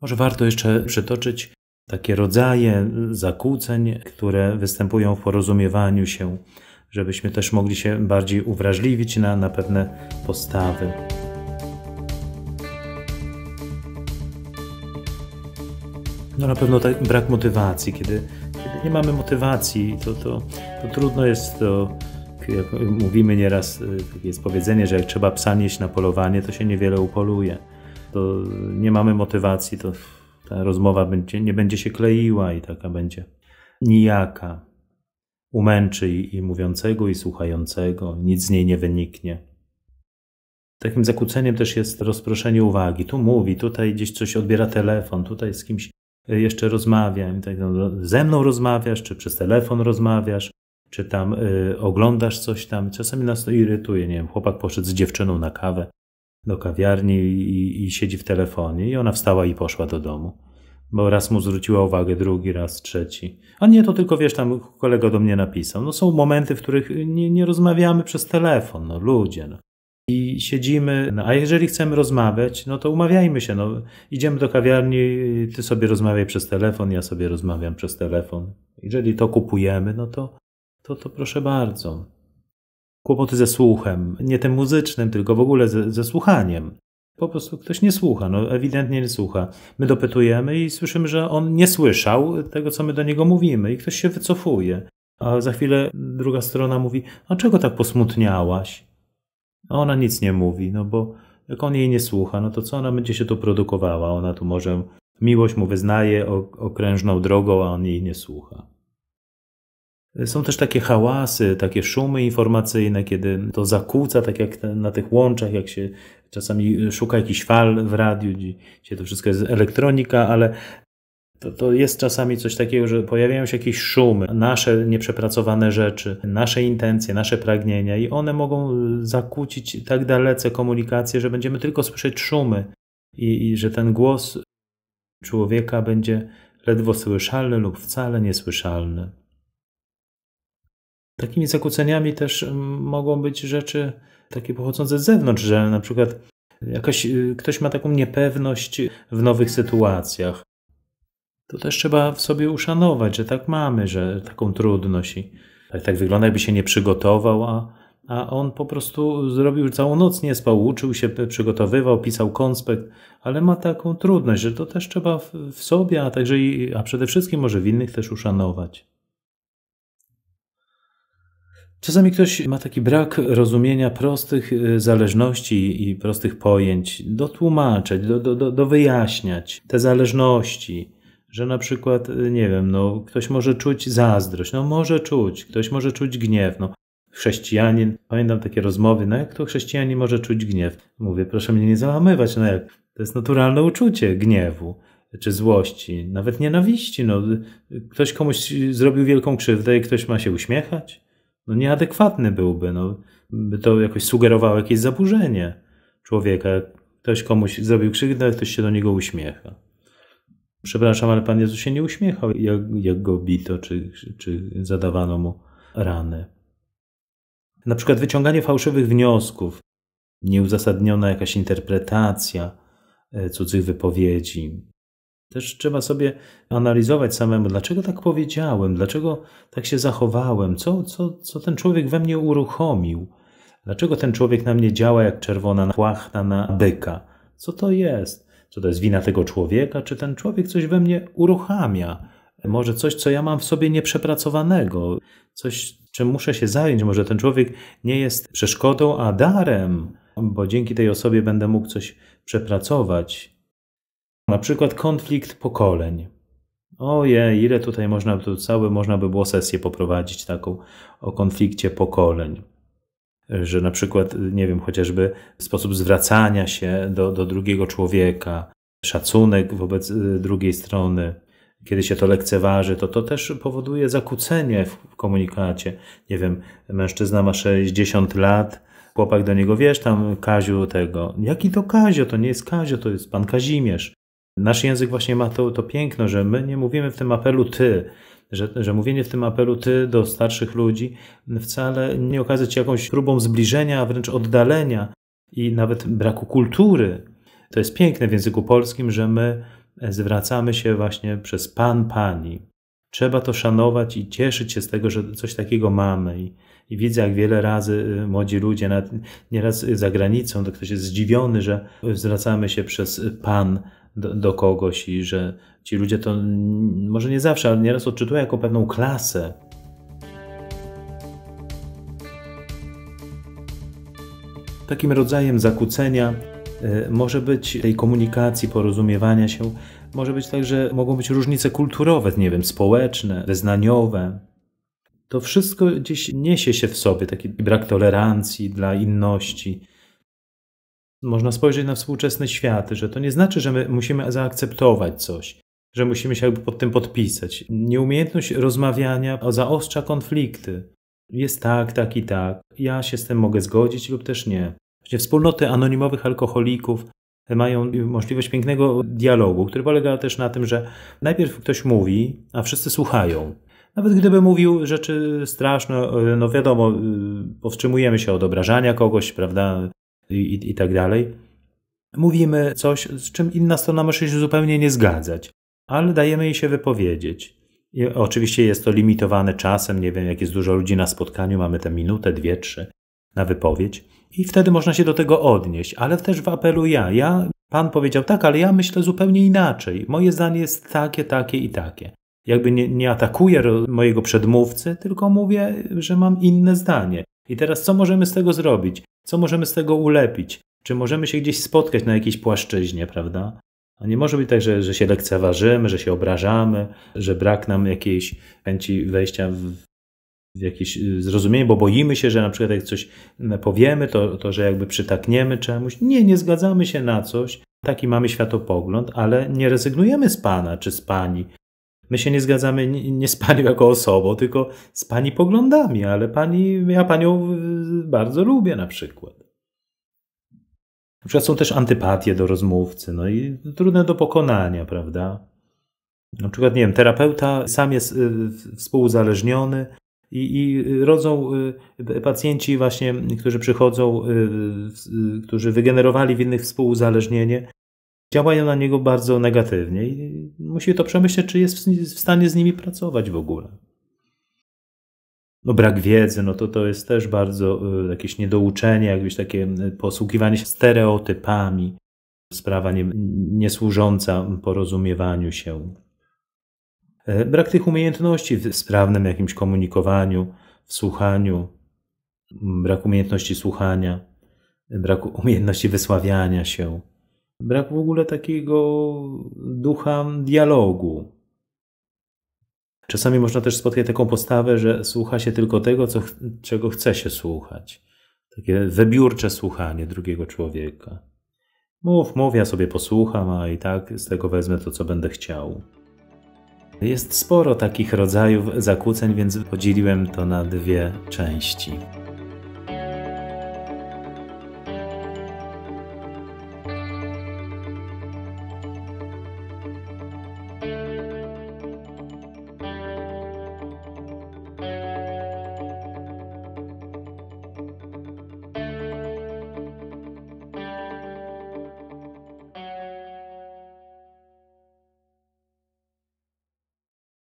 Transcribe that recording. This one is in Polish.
Może warto jeszcze przytoczyć takie rodzaje zakłóceń, które występują w porozumiewaniu się, żebyśmy też mogli się bardziej uwrażliwić na, na pewne postawy. No na pewno tak, brak motywacji. Kiedy, kiedy nie mamy motywacji, to, to, to trudno jest to jak mówimy nieraz, y, takie jest powiedzenie, że jak trzeba psa nieść na polowanie, to się niewiele upoluje to nie mamy motywacji, to ta rozmowa będzie, nie będzie się kleiła i taka będzie nijaka. Umęczy i, mówiącego, i słuchającego, nic z niej nie wyniknie. Takim zakłóceniem też jest rozproszenie uwagi. Tu mówi, tutaj gdzieś coś odbiera telefon, tutaj z kimś e, jeszcze rozmawiam. Tak, no, ze mną rozmawiasz, czy przez telefon rozmawiasz, czy tam y, oglądasz coś tam. Czasami nas to irytuje, nie wiem, chłopak poszedł z dziewczyną na kawę, do kawiarni i, i siedzi w telefonie. I ona wstała i poszła do domu. Bo raz mu zwróciła uwagę, drugi raz, trzeci. A nie, to tylko wiesz, tam kolega do mnie napisał. No są momenty, w których nie, nie rozmawiamy przez telefon, no ludzie. No i siedzimy, no, a jeżeli chcemy rozmawiać, no to umawiajmy się, no, idziemy do kawiarni, ty sobie rozmawiaj przez telefon, ja sobie rozmawiam przez telefon. Jeżeli to kupujemy, no to, to, to proszę bardzo kłopoty ze słuchem, nie tym muzycznym, tylko w ogóle ze, ze słuchaniem. Po prostu ktoś nie słucha, no ewidentnie nie słucha. My dopytujemy i słyszymy, że on nie słyszał tego, co my do niego mówimy, i ktoś się wycofuje. A za chwilę druga strona mówi: A czego tak posmutniałaś? A ona nic nie mówi, no bo jak on jej nie słucha, no to co ona będzie się tu produkowała? Ona tu może miłość mu wyznaje okrężną drogą, a on jej nie słucha. Są też takie hałasy, takie szumy informacyjne, kiedy to zakłóca, tak jak na tych łączach, jak się czasami szuka jakiś fal w radiu, gdzie to wszystko jest elektronika, ale to, to, jest czasami coś takiego, że pojawiają się jakieś szumy, nasze nieprzepracowane rzeczy, nasze intencje, nasze pragnienia, i one mogą zakłócić tak dalece komunikację, że będziemy tylko słyszeć szumy i, i że ten głos człowieka będzie ledwo słyszalny lub wcale niesłyszalny. Takimi zakłóceniami też mm, mogą być rzeczy takie pochodzące z zewnątrz, że na przykład jakaś, y, ktoś ma taką niepewność w nowych sytuacjach. To też trzeba w sobie uszanować, że tak mamy, że taką trudność. I tak, tak wygląda, jakby się nie przygotował, a, a on po prostu zrobił całą noc, nie spał, uczył się, przygotowywał, pisał konspekt, ale ma taką trudność, że to też trzeba w, w sobie, a także i, a przede wszystkim może w innych też uszanować. Czasami ktoś ma taki brak rozumienia prostych y, zależności i prostych pojęć, dotłumaczać, do, do, do, do wyjaśniać te zależności, że na przykład, y, nie wiem, no, ktoś może czuć zazdrość, no może czuć, ktoś może czuć gniew, no. Chrześcijanin, pamiętam takie rozmowy, no jak to chrześcijanin może czuć gniew? Mówię, proszę mnie nie załamywać, no jak? To jest naturalne uczucie gniewu czy złości, nawet nienawiści. No. Y, ktoś komuś zrobił wielką krzywdę i ktoś ma się uśmiechać? no nieadekwatny byłby, no, by to jakoś sugerowało jakieś zaburzenie człowieka. Ktoś komuś zrobił krzywdę, ktoś się do niego uśmiecha. Przepraszam, ale Pan Jezus się nie uśmiechał, jak, jak go bito, czy, czy zadawano mu rany. Na przykład wyciąganie fałszywych wniosków, nieuzasadniona jakaś interpretacja e, cudzych wypowiedzi, też trzeba sobie analizować samemu, dlaczego tak powiedziałem, dlaczego tak się zachowałem, co, co, co ten człowiek we mnie uruchomił, dlaczego ten człowiek na mnie działa jak czerwona płachta na byka. Co to jest? Czy to jest wina tego człowieka, czy ten człowiek coś we mnie uruchamia? Może coś, co ja mam w sobie nieprzepracowanego, coś, czym muszę się zająć. Może ten człowiek nie jest przeszkodą, a darem, bo dzięki tej osobie będę mógł coś przepracować. Na przykład konflikt pokoleń. Ojej, ile tutaj można, tu całe można by było sesję poprowadzić taką o konflikcie pokoleń. Że na przykład, nie wiem, chociażby sposób zwracania się do, do drugiego człowieka, szacunek wobec y, drugiej strony, kiedy się to lekceważy, to to też powoduje zakłócenie w komunikacie. Nie wiem, mężczyzna ma 60 lat, chłopak do niego, wiesz tam, Kaziu tego. Jaki to Kazio? To nie jest Kazio, to jest pan Kazimierz. Nasz język właśnie ma to, to piękno, że my nie mówimy w tym apelu ty, że, że mówienie w tym apelu ty do starszych ludzi wcale nie okazać się jakąś próbą zbliżenia, a wręcz oddalenia i nawet braku kultury. To jest piękne w języku polskim, że my zwracamy się właśnie przez pan, pani. Trzeba to szanować i cieszyć się z tego, że coś takiego mamy. I, i widzę, jak wiele razy y, młodzi ludzie, nawet nieraz za granicą, to ktoś jest zdziwiony, że zwracamy się przez pan, do, do kogoś i że ci ludzie to może nie zawsze, ale nieraz odczytują jako pewną klasę. Takim rodzajem zakłócenia e, może być tej komunikacji, porozumiewania się, może być także, mogą być różnice kulturowe, nie wiem, społeczne, wyznaniowe. To wszystko gdzieś niesie się w sobie, taki brak tolerancji dla inności można spojrzeć na współczesny świat, że to nie znaczy, że my musimy zaakceptować coś, że musimy się pod tym podpisać. Nieumiejętność rozmawiania zaostrza konflikty. Jest tak, tak i tak. Ja się z tym mogę zgodzić lub też nie. Właśnie wspólnoty anonimowych alkoholików mają możliwość pięknego dialogu, który polega też na tym, że najpierw ktoś mówi, a wszyscy słuchają. Nawet gdyby mówił rzeczy straszne, no wiadomo, y, powstrzymujemy się od obrażania kogoś, prawda? i, i tak dalej. Mówimy coś, z czym inna strona może się zupełnie nie zgadzać, ale dajemy jej się wypowiedzieć. I oczywiście jest to limitowane czasem, nie wiem, jak jest dużo ludzi na spotkaniu, mamy tę minutę, dwie, trzy na wypowiedź i wtedy można się do tego odnieść, ale też w apelu ja. Ja, pan powiedział tak, ale ja myślę zupełnie inaczej. Moje zdanie jest takie, takie i takie. Jakby nie, nie atakuję mojego przedmówcy, tylko mówię, że mam inne zdanie. I teraz co możemy z tego zrobić? Co możemy z tego ulepić? Czy możemy się gdzieś spotkać na jakiejś płaszczyźnie, prawda? A nie może być tak, że, że się lekceważymy, że się obrażamy, że brak nam jakiejś chęci wejścia w, w jakieś y, zrozumienie, bo boimy się, że na przykład jak coś powiemy, to, to że jakby przytakniemy czemuś. Nie, nie zgadzamy się na coś, taki mamy światopogląd, ale nie rezygnujemy z Pana czy z Pani, My się nie zgadzamy nie z panią jako osobą, tylko z pani poglądami, ale pani, ja panią y, bardzo lubię na przykład. Na przykład są też antypatie do rozmówcy, no i trudne do pokonania, prawda? Na przykład, nie wiem, terapeuta sam jest y, współuzależniony i, i rodzą y, pacjenci właśnie, którzy przychodzą, którzy wygenerowali w innych współuzależnienie, działają na niego bardzo negatywnie i musi to przemyśleć, czy jest w stanie z nimi pracować w ogóle. No brak wiedzy, no to to jest też bardzo y, jakieś niedouczenie, jakieś takie y, posługiwanie się stereotypami, sprawa nie, niesłużąca porozumiewaniu się. E, brak tych umiejętności w sprawnym jakimś komunikowaniu, w słuchaniu, brak umiejętności słuchania, brak umiejętności wysławiania się. Brak w ogóle takiego ducha dialogu. Czasami można też spotkać taką postawę, że słucha się tylko tego, co, czego chce się słuchać. Takie wybiórcze słuchanie drugiego człowieka. Mów, mów, ja sobie posłucham, a i tak z tego wezmę to, co będę chciał. Jest sporo takich rodzajów zakłóceń, więc podzieliłem to na dwie części.